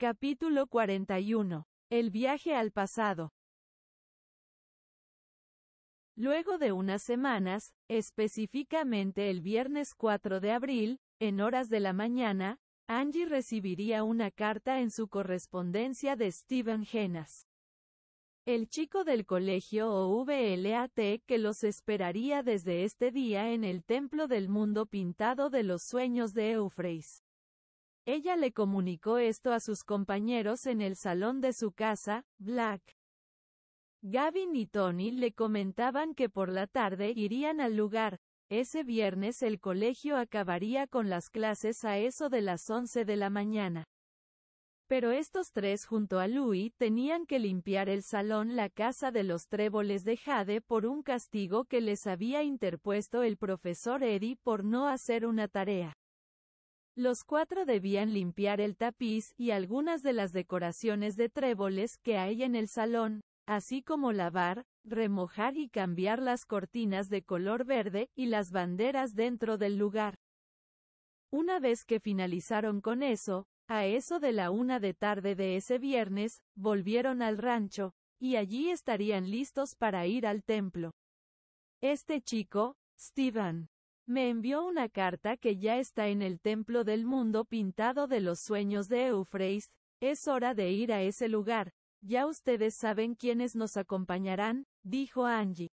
Capítulo 41. El viaje al pasado. Luego de unas semanas, específicamente el viernes 4 de abril, en horas de la mañana, Angie recibiría una carta en su correspondencia de Stephen Genas. El chico del colegio OVLAT que los esperaría desde este día en el templo del mundo pintado de los sueños de Euphrates. Ella le comunicó esto a sus compañeros en el salón de su casa, Black. Gavin y Tony le comentaban que por la tarde irían al lugar. Ese viernes el colegio acabaría con las clases a eso de las 11 de la mañana. Pero estos tres junto a Louis tenían que limpiar el salón la casa de los tréboles de Jade por un castigo que les había interpuesto el profesor Eddie por no hacer una tarea. Los cuatro debían limpiar el tapiz y algunas de las decoraciones de tréboles que hay en el salón, así como lavar, remojar y cambiar las cortinas de color verde y las banderas dentro del lugar. Una vez que finalizaron con eso, a eso de la una de tarde de ese viernes, volvieron al rancho, y allí estarían listos para ir al templo. Este chico, Steven, me envió una carta que ya está en el templo del mundo pintado de los sueños de Eufreis, es hora de ir a ese lugar, ya ustedes saben quiénes nos acompañarán, dijo Angie.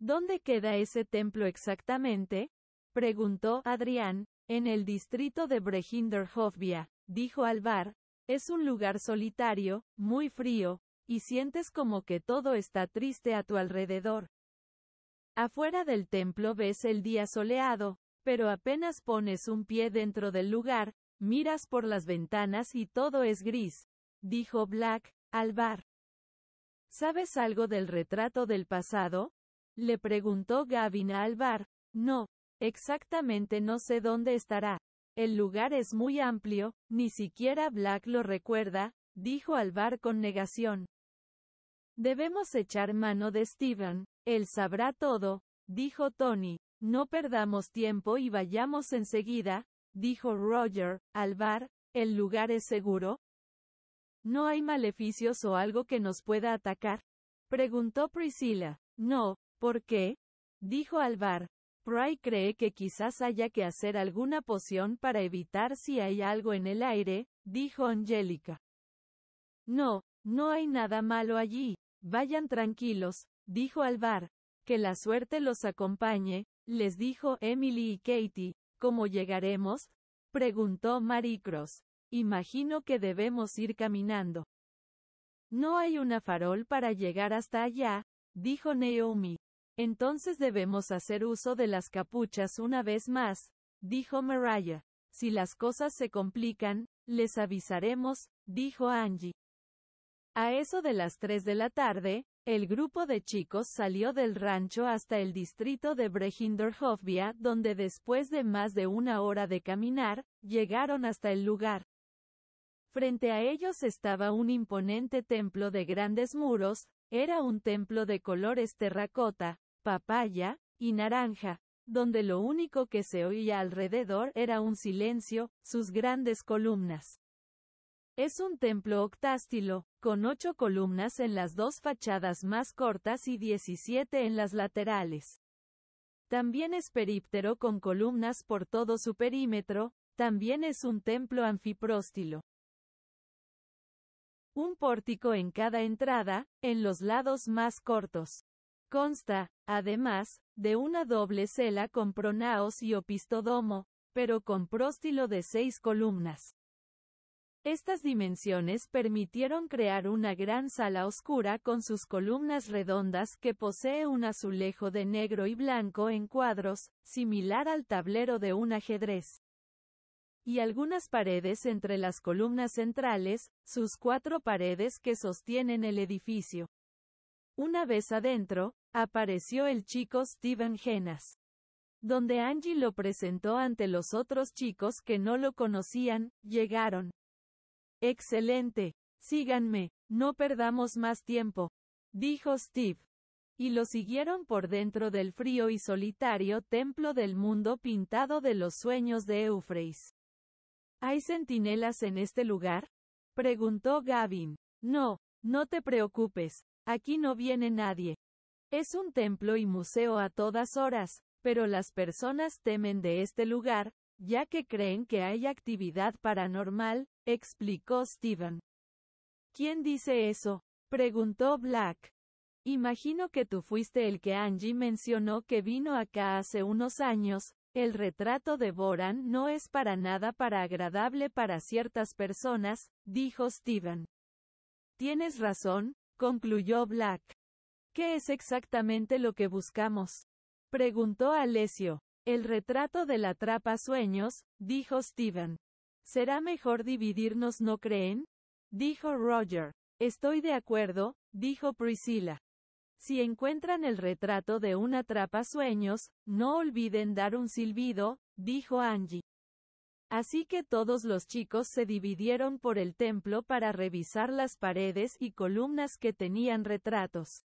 ¿Dónde queda ese templo exactamente? preguntó Adrián, en el distrito de Brehinderhofvia, dijo Alvar, es un lugar solitario, muy frío, y sientes como que todo está triste a tu alrededor. Afuera del templo ves el día soleado, pero apenas pones un pie dentro del lugar, miras por las ventanas y todo es gris, dijo Black, al bar. ¿Sabes algo del retrato del pasado? Le preguntó Gavin al Alvar. No, exactamente no sé dónde estará. El lugar es muy amplio, ni siquiera Black lo recuerda, dijo Alvar con negación. Debemos echar mano de Steven, él sabrá todo, dijo Tony. No perdamos tiempo y vayamos enseguida, dijo Roger, al bar, ¿el lugar es seguro? ¿No hay maleficios o algo que nos pueda atacar? preguntó Priscilla. No, ¿por qué? dijo Alvar. Pry cree que quizás haya que hacer alguna poción para evitar si hay algo en el aire, dijo Angélica. No, no hay nada malo allí, vayan tranquilos, dijo Alvar, que la suerte los acompañe, les dijo Emily y Katie, ¿cómo llegaremos? preguntó Maricross. Imagino que debemos ir caminando. No hay una farol para llegar hasta allá, dijo Naomi. Entonces debemos hacer uso de las capuchas una vez más, dijo Mariah. Si las cosas se complican, les avisaremos, dijo Angie. A eso de las tres de la tarde, el grupo de chicos salió del rancho hasta el distrito de Brejinderhofbia, donde después de más de una hora de caminar, llegaron hasta el lugar. Frente a ellos estaba un imponente templo de grandes muros, era un templo de colores terracota, papaya, y naranja, donde lo único que se oía alrededor era un silencio, sus grandes columnas. Es un templo octástilo, con ocho columnas en las dos fachadas más cortas y 17 en las laterales. También es períptero con columnas por todo su perímetro, también es un templo anfipróstilo. Un pórtico en cada entrada, en los lados más cortos. Consta, además, de una doble cela con pronaos y opistodomo, pero con próstilo de seis columnas. Estas dimensiones permitieron crear una gran sala oscura con sus columnas redondas que posee un azulejo de negro y blanco en cuadros, similar al tablero de un ajedrez. Y algunas paredes entre las columnas centrales, sus cuatro paredes que sostienen el edificio. Una vez adentro, apareció el chico Steven Genas. Donde Angie lo presentó ante los otros chicos que no lo conocían, llegaron. Excelente. Síganme, no perdamos más tiempo. Dijo Steve. Y lo siguieron por dentro del frío y solitario templo del mundo pintado de los sueños de Eufreis. ¿Hay centinelas en este lugar? Preguntó Gavin. No, no te preocupes, aquí no viene nadie. Es un templo y museo a todas horas, pero las personas temen de este lugar, ya que creen que hay actividad paranormal, explicó Steven. ¿Quién dice eso? preguntó Black. Imagino que tú fuiste el que Angie mencionó que vino acá hace unos años, el retrato de Boran no es para nada para agradable para ciertas personas, dijo Steven. Tienes razón, concluyó Black. ¿Qué es exactamente lo que buscamos? preguntó Alessio. El retrato de la trapa sueños, dijo Steven. Será mejor dividirnos, ¿no creen? dijo Roger. Estoy de acuerdo, dijo Priscilla. Si encuentran el retrato de una trapa sueños, no olviden dar un silbido, dijo Angie. Así que todos los chicos se dividieron por el templo para revisar las paredes y columnas que tenían retratos.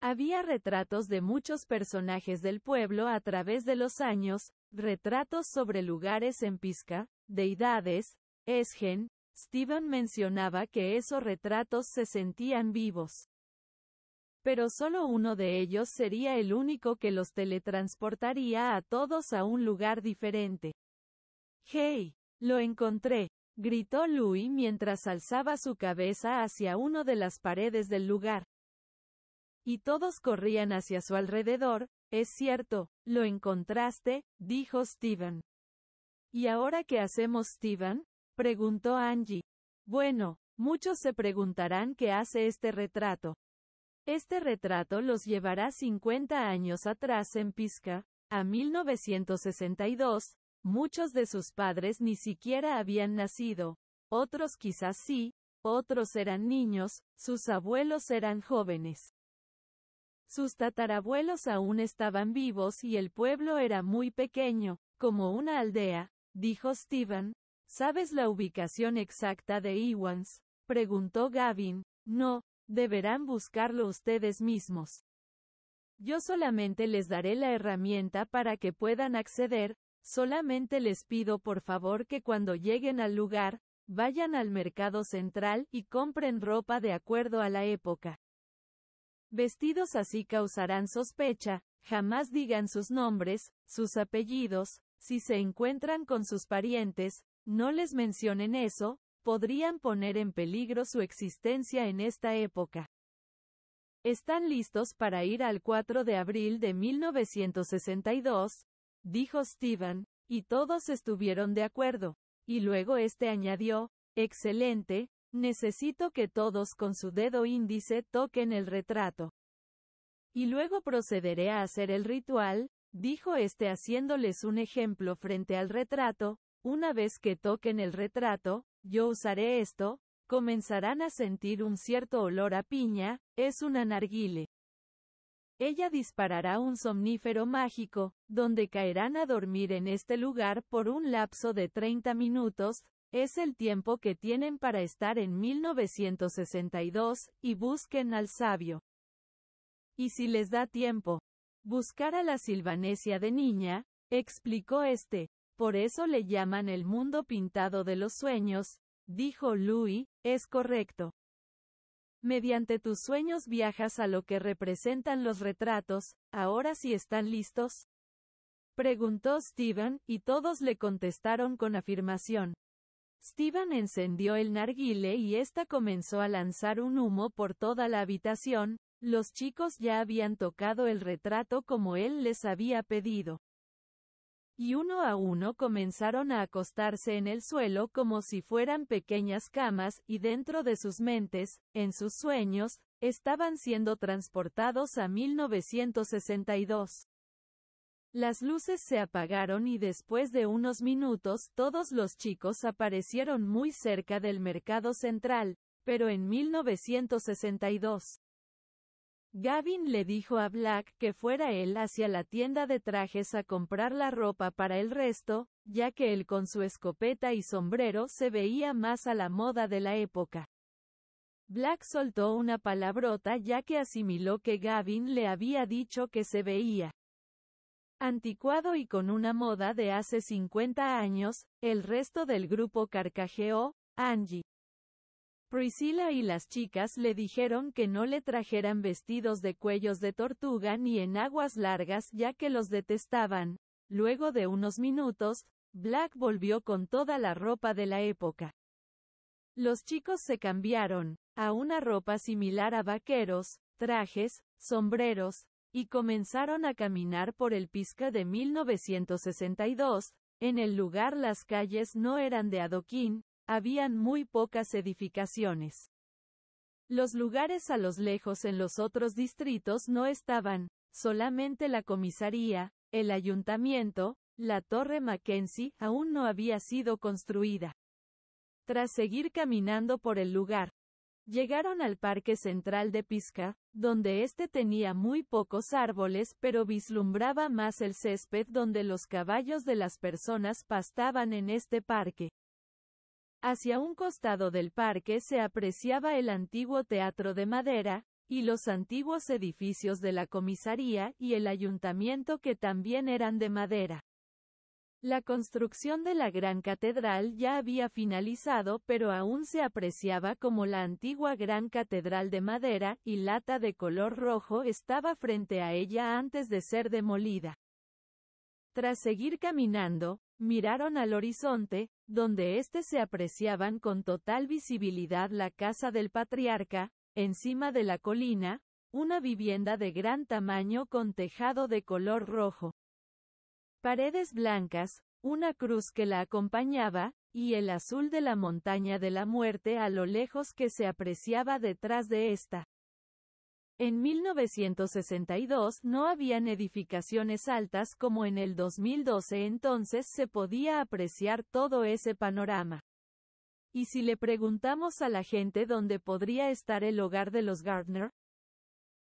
Había retratos de muchos personajes del pueblo a través de los años, retratos sobre lugares en Pisca, deidades, Esgen, Steven mencionaba que esos retratos se sentían vivos. Pero solo uno de ellos sería el único que los teletransportaría a todos a un lugar diferente. ¡Hey! Lo encontré, gritó Louis mientras alzaba su cabeza hacia una de las paredes del lugar. Y todos corrían hacia su alrededor, es cierto, lo encontraste, dijo Steven. ¿Y ahora qué hacemos, Steven? preguntó Angie. Bueno, muchos se preguntarán qué hace este retrato. Este retrato los llevará 50 años atrás en Pisca, a 1962, muchos de sus padres ni siquiera habían nacido, otros quizás sí, otros eran niños, sus abuelos eran jóvenes. Sus tatarabuelos aún estaban vivos y el pueblo era muy pequeño, como una aldea, dijo Steven. ¿Sabes la ubicación exacta de Iwans? preguntó Gavin. No, deberán buscarlo ustedes mismos. Yo solamente les daré la herramienta para que puedan acceder, solamente les pido por favor que cuando lleguen al lugar, vayan al mercado central y compren ropa de acuerdo a la época. Vestidos así causarán sospecha, jamás digan sus nombres, sus apellidos, si se encuentran con sus parientes, no les mencionen eso, podrían poner en peligro su existencia en esta época. ¿Están listos para ir al 4 de abril de 1962? dijo Steven, y todos estuvieron de acuerdo. Y luego este añadió, excelente, necesito que todos con su dedo índice toquen el retrato. Y luego procederé a hacer el ritual, dijo este haciéndoles un ejemplo frente al retrato, una vez que toquen el retrato, yo usaré esto, comenzarán a sentir un cierto olor a piña, es un anarguile. Ella disparará un somnífero mágico, donde caerán a dormir en este lugar por un lapso de 30 minutos, es el tiempo que tienen para estar en 1962, y busquen al sabio. Y si les da tiempo, Buscar a la Silvanesia de niña, explicó este. Por eso le llaman el mundo pintado de los sueños, dijo Louis, es correcto. Mediante tus sueños viajas a lo que representan los retratos, ahora sí están listos. Preguntó Steven, y todos le contestaron con afirmación. Steven encendió el narguile y ésta comenzó a lanzar un humo por toda la habitación, los chicos ya habían tocado el retrato como él les había pedido. Y uno a uno comenzaron a acostarse en el suelo como si fueran pequeñas camas, y dentro de sus mentes, en sus sueños, estaban siendo transportados a 1962. Las luces se apagaron y después de unos minutos todos los chicos aparecieron muy cerca del mercado central, pero en 1962. Gavin le dijo a Black que fuera él hacia la tienda de trajes a comprar la ropa para el resto, ya que él con su escopeta y sombrero se veía más a la moda de la época. Black soltó una palabrota ya que asimiló que Gavin le había dicho que se veía anticuado y con una moda de hace 50 años, el resto del grupo carcajeó, Angie. Priscilla y las chicas le dijeron que no le trajeran vestidos de cuellos de tortuga ni en aguas largas ya que los detestaban. Luego de unos minutos, Black volvió con toda la ropa de la época. Los chicos se cambiaron, a una ropa similar a vaqueros, trajes, sombreros, y comenzaron a caminar por el Pisca de 1962, en el lugar las calles no eran de adoquín, habían muy pocas edificaciones. Los lugares a los lejos en los otros distritos no estaban, solamente la comisaría, el ayuntamiento, la torre Mackenzie aún no había sido construida. Tras seguir caminando por el lugar, llegaron al parque central de Pisca, donde éste tenía muy pocos árboles pero vislumbraba más el césped donde los caballos de las personas pastaban en este parque. Hacia un costado del parque se apreciaba el antiguo teatro de madera, y los antiguos edificios de la comisaría y el ayuntamiento que también eran de madera. La construcción de la gran catedral ya había finalizado pero aún se apreciaba como la antigua gran catedral de madera y lata de color rojo estaba frente a ella antes de ser demolida. Tras seguir caminando, Miraron al horizonte, donde éste se apreciaban con total visibilidad la casa del patriarca, encima de la colina, una vivienda de gran tamaño con tejado de color rojo. Paredes blancas, una cruz que la acompañaba, y el azul de la montaña de la muerte a lo lejos que se apreciaba detrás de ésta. En 1962 no habían edificaciones altas como en el 2012 entonces se podía apreciar todo ese panorama. Y si le preguntamos a la gente dónde podría estar el hogar de los Gardner,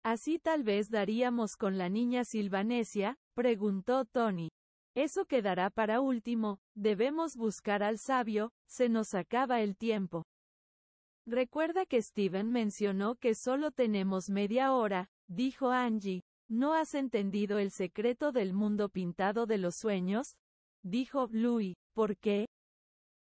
así tal vez daríamos con la niña Silvanesia, preguntó Tony. Eso quedará para último, debemos buscar al sabio, se nos acaba el tiempo. Recuerda que Steven mencionó que solo tenemos media hora, dijo Angie. ¿No has entendido el secreto del mundo pintado de los sueños? dijo Louis. ¿Por qué?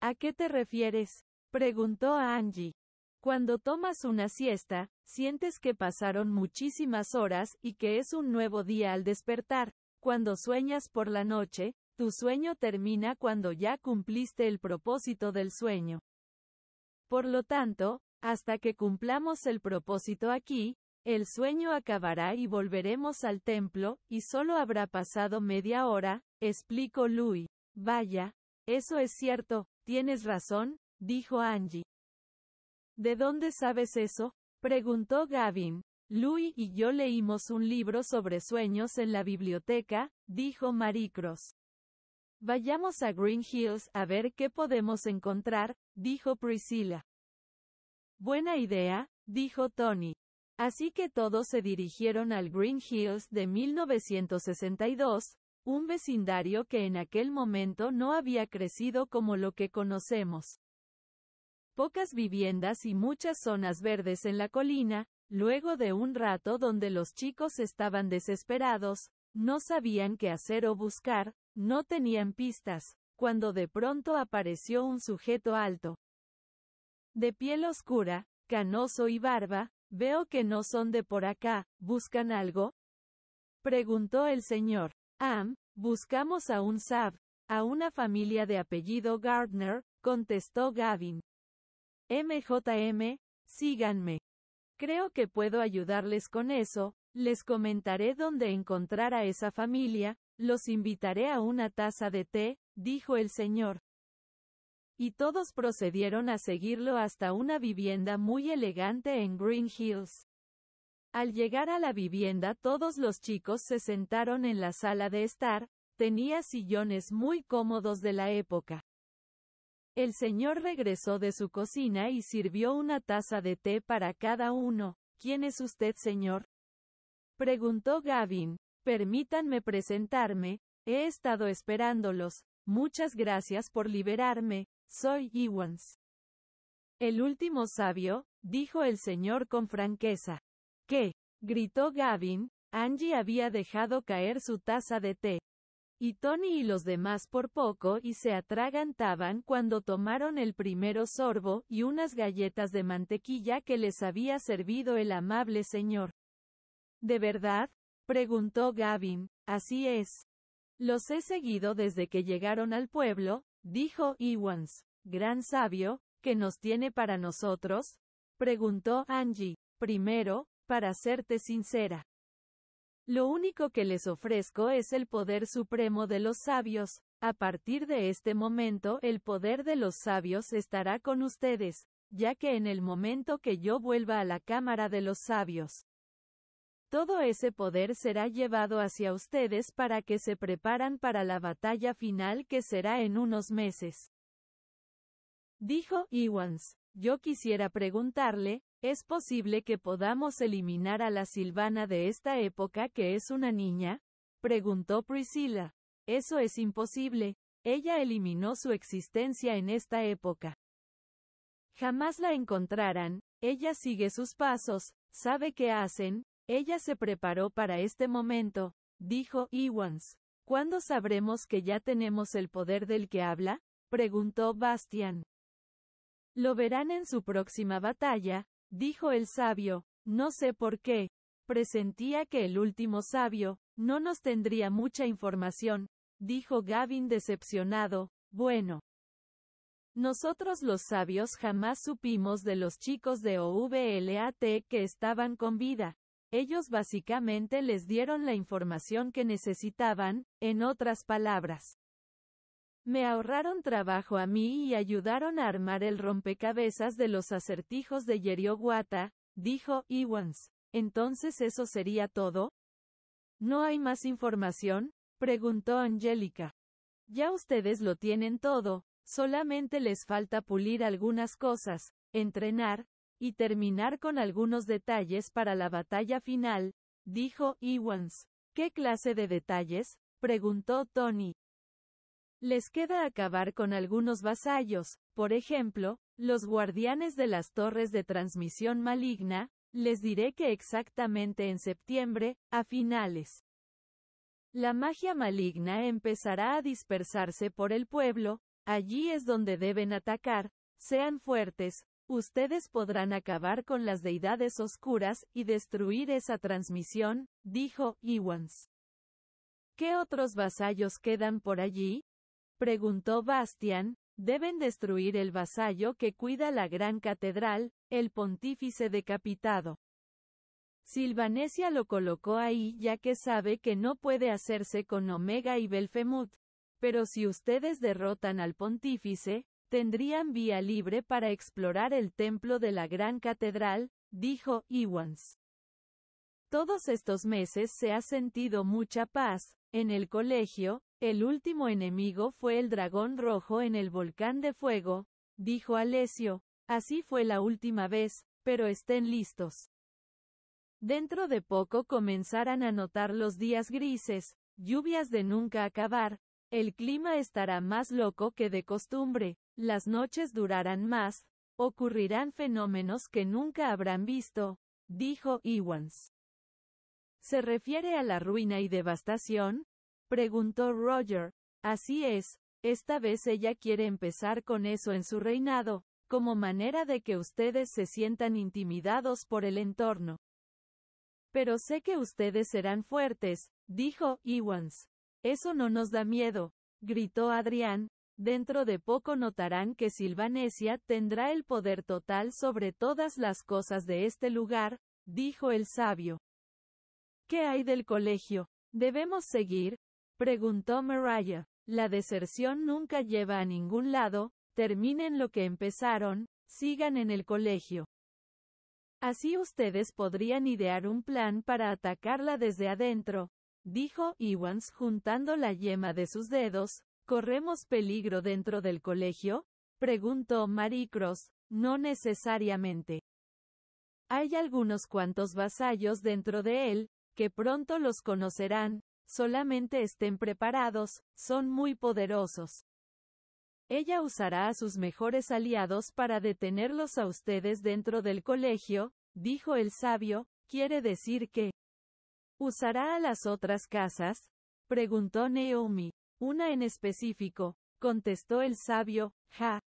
¿A qué te refieres? preguntó Angie. Cuando tomas una siesta, sientes que pasaron muchísimas horas y que es un nuevo día al despertar. Cuando sueñas por la noche, tu sueño termina cuando ya cumpliste el propósito del sueño. Por lo tanto, hasta que cumplamos el propósito aquí, el sueño acabará y volveremos al templo, y solo habrá pasado media hora, explicó Louis. Vaya, eso es cierto, tienes razón, dijo Angie. ¿De dónde sabes eso? preguntó Gavin. Louis y yo leímos un libro sobre sueños en la biblioteca, dijo Maricross. Vayamos a Green Hills a ver qué podemos encontrar, dijo Priscilla. Buena idea, dijo Tony. Así que todos se dirigieron al Green Hills de 1962, un vecindario que en aquel momento no había crecido como lo que conocemos. Pocas viviendas y muchas zonas verdes en la colina, luego de un rato donde los chicos estaban desesperados, no sabían qué hacer o buscar, no tenían pistas, cuando de pronto apareció un sujeto alto. De piel oscura, canoso y barba, veo que no son de por acá, ¿buscan algo? Preguntó el señor. Am, buscamos a un Sab, a una familia de apellido Gardner, contestó Gavin. MJM, síganme. Creo que puedo ayudarles con eso, les comentaré dónde encontrar a esa familia, los invitaré a una taza de té, dijo el señor. Y todos procedieron a seguirlo hasta una vivienda muy elegante en Green Hills. Al llegar a la vivienda todos los chicos se sentaron en la sala de estar, tenía sillones muy cómodos de la época. El señor regresó de su cocina y sirvió una taza de té para cada uno. ¿Quién es usted, señor? preguntó Gavin. Permítanme presentarme, he estado esperándolos, muchas gracias por liberarme, soy Iwans. El último sabio, dijo el señor con franqueza. ¿Qué? gritó Gavin, Angie había dejado caer su taza de té. Y Tony y los demás por poco y se atragantaban cuando tomaron el primero sorbo y unas galletas de mantequilla que les había servido el amable señor. ¿De verdad? Preguntó Gavin. Así es. Los he seguido desde que llegaron al pueblo, dijo Iwans, Gran sabio, ¿qué nos tiene para nosotros? Preguntó Angie. Primero, para serte sincera. Lo único que les ofrezco es el poder supremo de los sabios. A partir de este momento el poder de los sabios estará con ustedes, ya que en el momento que yo vuelva a la Cámara de los Sabios, todo ese poder será llevado hacia ustedes para que se preparan para la batalla final que será en unos meses. Dijo Iwans. Yo quisiera preguntarle, ¿es posible que podamos eliminar a la Silvana de esta época que es una niña? Preguntó Priscilla. Eso es imposible. Ella eliminó su existencia en esta época. Jamás la encontrarán, ella sigue sus pasos, sabe qué hacen, ella se preparó para este momento, dijo Ewans. ¿Cuándo sabremos que ya tenemos el poder del que habla? preguntó Bastian. Lo verán en su próxima batalla, dijo el sabio, no sé por qué. Presentía que el último sabio, no nos tendría mucha información, dijo Gavin decepcionado, bueno. Nosotros los sabios jamás supimos de los chicos de OVLAT que estaban con vida, ellos básicamente les dieron la información que necesitaban, en otras palabras. Me ahorraron trabajo a mí y ayudaron a armar el rompecabezas de los acertijos de Yeriowata, dijo Iwans. Entonces eso sería todo? ¿No hay más información? preguntó Angélica. Ya ustedes lo tienen todo, solamente les falta pulir algunas cosas, entrenar, y terminar con algunos detalles para la batalla final, dijo Ewans. ¿Qué clase de detalles? preguntó Tony. Les queda acabar con algunos vasallos, por ejemplo, los guardianes de las torres de transmisión maligna, les diré que exactamente en septiembre, a finales. La magia maligna empezará a dispersarse por el pueblo, allí es donde deben atacar, sean fuertes, Ustedes podrán acabar con las deidades oscuras, y destruir esa transmisión, dijo Iwans. ¿Qué otros vasallos quedan por allí? preguntó Bastian. Deben destruir el vasallo que cuida la gran catedral, el pontífice decapitado. Silvanesia lo colocó ahí ya que sabe que no puede hacerse con Omega y Belfemut. Pero si ustedes derrotan al pontífice, Tendrían vía libre para explorar el templo de la gran catedral, dijo Iwans. Todos estos meses se ha sentido mucha paz. En el colegio, el último enemigo fue el dragón rojo en el volcán de fuego, dijo Alesio. Así fue la última vez, pero estén listos. Dentro de poco comenzarán a notar los días grises, lluvias de nunca acabar, el clima estará más loco que de costumbre, las noches durarán más, ocurrirán fenómenos que nunca habrán visto, dijo Ewans. ¿Se refiere a la ruina y devastación? preguntó Roger. Así es, esta vez ella quiere empezar con eso en su reinado, como manera de que ustedes se sientan intimidados por el entorno. Pero sé que ustedes serán fuertes, dijo Ewans. Eso no nos da miedo, gritó Adrián, dentro de poco notarán que Silvanesia tendrá el poder total sobre todas las cosas de este lugar, dijo el sabio. ¿Qué hay del colegio? ¿Debemos seguir? preguntó Mariah. La deserción nunca lleva a ningún lado, terminen lo que empezaron, sigan en el colegio. Así ustedes podrían idear un plan para atacarla desde adentro, dijo Iwans juntando la yema de sus dedos, ¿Corremos peligro dentro del colegio? Preguntó Mary No necesariamente. Hay algunos cuantos vasallos dentro de él, que pronto los conocerán, solamente estén preparados, son muy poderosos. Ella usará a sus mejores aliados para detenerlos a ustedes dentro del colegio, dijo el sabio, quiere decir que. ¿Usará a las otras casas? preguntó Naomi. Una en específico, contestó el sabio, ja.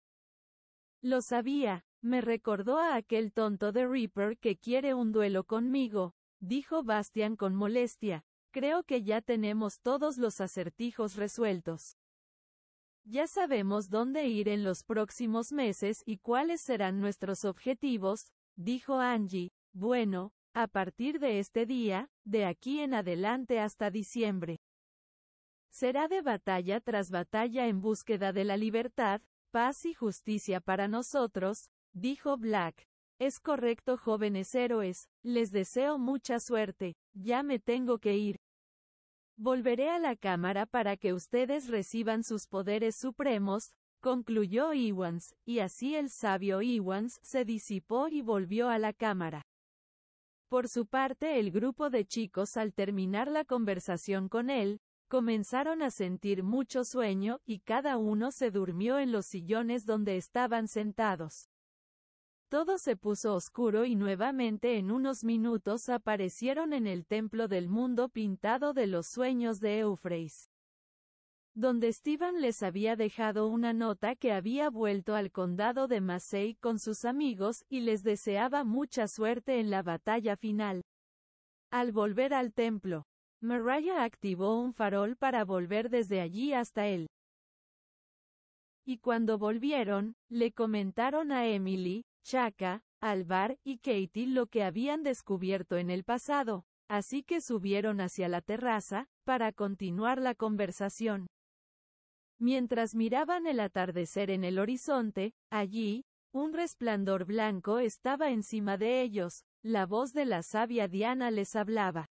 Lo sabía, me recordó a aquel tonto de Reaper que quiere un duelo conmigo, dijo Bastian con molestia. Creo que ya tenemos todos los acertijos resueltos. Ya sabemos dónde ir en los próximos meses y cuáles serán nuestros objetivos, dijo Angie. Bueno, a partir de este día, de aquí en adelante hasta diciembre. Será de batalla tras batalla en búsqueda de la libertad, paz y justicia para nosotros, dijo Black. Es correcto, jóvenes héroes, les deseo mucha suerte, ya me tengo que ir. Volveré a la cámara para que ustedes reciban sus poderes supremos, concluyó Iwans, y así el sabio Iwans se disipó y volvió a la cámara. Por su parte, el grupo de chicos al terminar la conversación con él, Comenzaron a sentir mucho sueño, y cada uno se durmió en los sillones donde estaban sentados. Todo se puso oscuro y nuevamente en unos minutos aparecieron en el templo del mundo pintado de los sueños de Eufreis. Donde Steven les había dejado una nota que había vuelto al condado de Massey con sus amigos y les deseaba mucha suerte en la batalla final. Al volver al templo, Mariah activó un farol para volver desde allí hasta él. Y cuando volvieron, le comentaron a Emily, Chaka, Alvar y Katie lo que habían descubierto en el pasado, así que subieron hacia la terraza, para continuar la conversación. Mientras miraban el atardecer en el horizonte, allí, un resplandor blanco estaba encima de ellos, la voz de la sabia Diana les hablaba.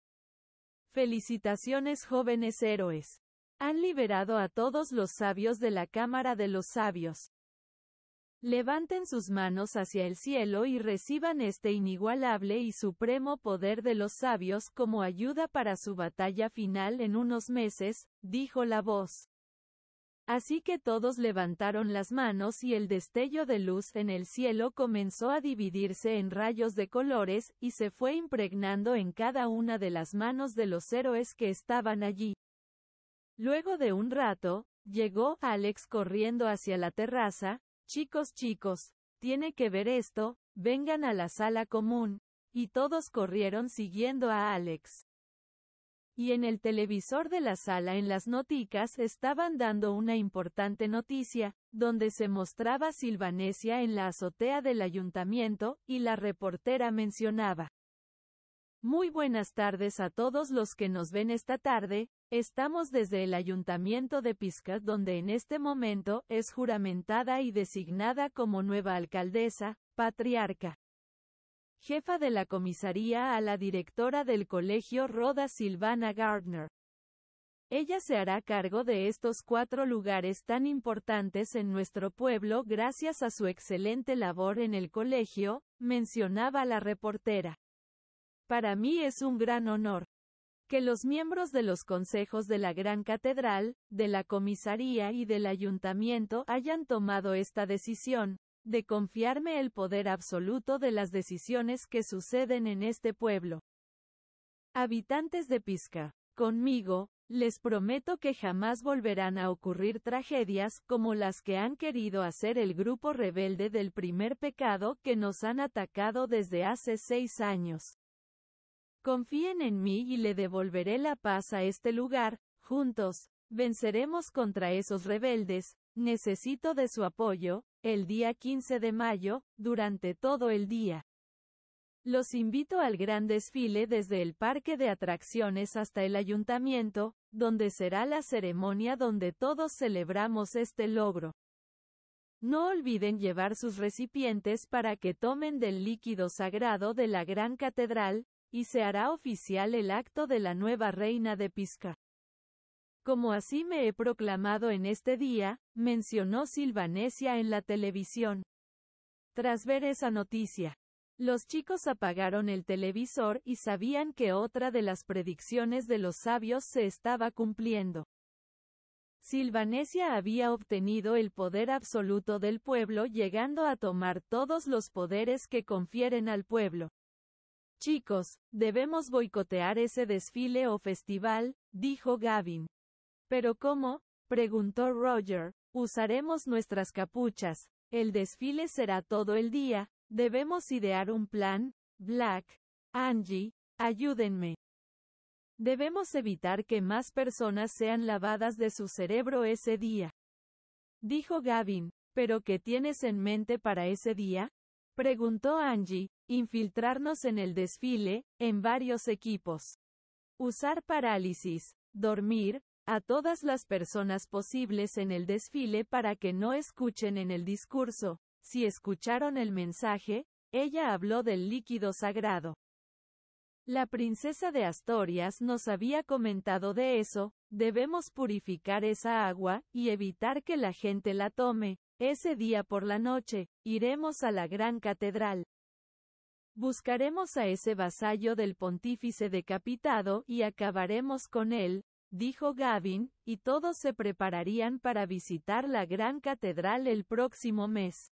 Felicitaciones jóvenes héroes. Han liberado a todos los sabios de la Cámara de los Sabios. Levanten sus manos hacia el cielo y reciban este inigualable y supremo poder de los sabios como ayuda para su batalla final en unos meses, dijo la voz. Así que todos levantaron las manos y el destello de luz en el cielo comenzó a dividirse en rayos de colores, y se fue impregnando en cada una de las manos de los héroes que estaban allí. Luego de un rato, llegó Alex corriendo hacia la terraza, chicos chicos, tiene que ver esto, vengan a la sala común, y todos corrieron siguiendo a Alex. Y en el televisor de la sala en las noticas estaban dando una importante noticia, donde se mostraba Silvanesia en la azotea del ayuntamiento, y la reportera mencionaba. Muy buenas tardes a todos los que nos ven esta tarde, estamos desde el ayuntamiento de Pizca, donde en este momento es juramentada y designada como nueva alcaldesa, patriarca jefa de la comisaría a la directora del colegio Roda Silvana Gardner. Ella se hará cargo de estos cuatro lugares tan importantes en nuestro pueblo gracias a su excelente labor en el colegio, mencionaba la reportera. Para mí es un gran honor que los miembros de los consejos de la Gran Catedral, de la comisaría y del ayuntamiento hayan tomado esta decisión, de confiarme el poder absoluto de las decisiones que suceden en este pueblo. Habitantes de Pisca, conmigo, les prometo que jamás volverán a ocurrir tragedias como las que han querido hacer el grupo rebelde del primer pecado que nos han atacado desde hace seis años. Confíen en mí y le devolveré la paz a este lugar, juntos, venceremos contra esos rebeldes, necesito de su apoyo, el día 15 de mayo, durante todo el día. Los invito al gran desfile desde el parque de atracciones hasta el ayuntamiento, donde será la ceremonia donde todos celebramos este logro. No olviden llevar sus recipientes para que tomen del líquido sagrado de la gran catedral, y se hará oficial el acto de la nueva reina de Pisca. Como así me he proclamado en este día, mencionó Silvanesia en la televisión. Tras ver esa noticia, los chicos apagaron el televisor y sabían que otra de las predicciones de los sabios se estaba cumpliendo. Silvanesia había obtenido el poder absoluto del pueblo llegando a tomar todos los poderes que confieren al pueblo. Chicos, debemos boicotear ese desfile o festival, dijo Gavin. ¿Pero cómo? preguntó Roger. Usaremos nuestras capuchas. El desfile será todo el día. Debemos idear un plan. Black. Angie, ayúdenme. Debemos evitar que más personas sean lavadas de su cerebro ese día. Dijo Gavin, ¿pero qué tienes en mente para ese día? Preguntó Angie, infiltrarnos en el desfile, en varios equipos. Usar parálisis, dormir, a todas las personas posibles en el desfile para que no escuchen en el discurso. Si escucharon el mensaje, ella habló del líquido sagrado. La princesa de Astorias nos había comentado de eso, debemos purificar esa agua, y evitar que la gente la tome. Ese día por la noche, iremos a la gran catedral. Buscaremos a ese vasallo del pontífice decapitado y acabaremos con él, dijo Gavin, y todos se prepararían para visitar la Gran Catedral el próximo mes.